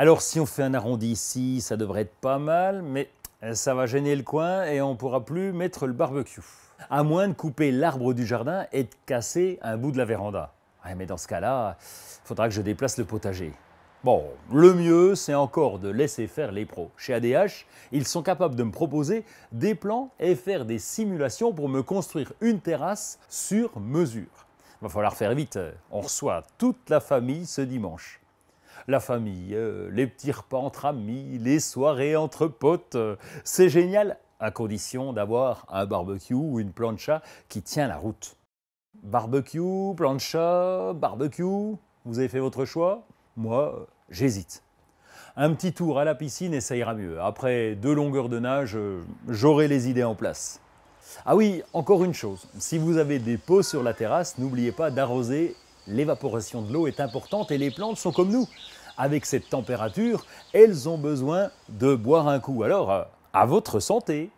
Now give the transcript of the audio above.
Alors si on fait un arrondi ici, ça devrait être pas mal, mais ça va gêner le coin et on ne pourra plus mettre le barbecue. À moins de couper l'arbre du jardin et de casser un bout de la véranda. mais dans ce cas-là, il faudra que je déplace le potager. Bon, le mieux, c'est encore de laisser faire les pros. Chez ADH, ils sont capables de me proposer des plans et faire des simulations pour me construire une terrasse sur mesure. Va falloir faire vite, on reçoit toute la famille ce dimanche la famille, euh, les petits repas entre amis, les soirées entre potes. Euh, c'est génial, à condition d'avoir un barbecue ou une plancha qui tient la route. Barbecue, plancha, barbecue, vous avez fait votre choix Moi, euh, j'hésite. Un petit tour à la piscine et ça ira mieux. Après deux longueurs de nage, j'aurai les idées en place. Ah oui, encore une chose, si vous avez des pots sur la terrasse, n'oubliez pas d'arroser l'évaporation de l'eau est importante et les plantes sont comme nous. Avec cette température, elles ont besoin de boire un coup. Alors, euh, à votre santé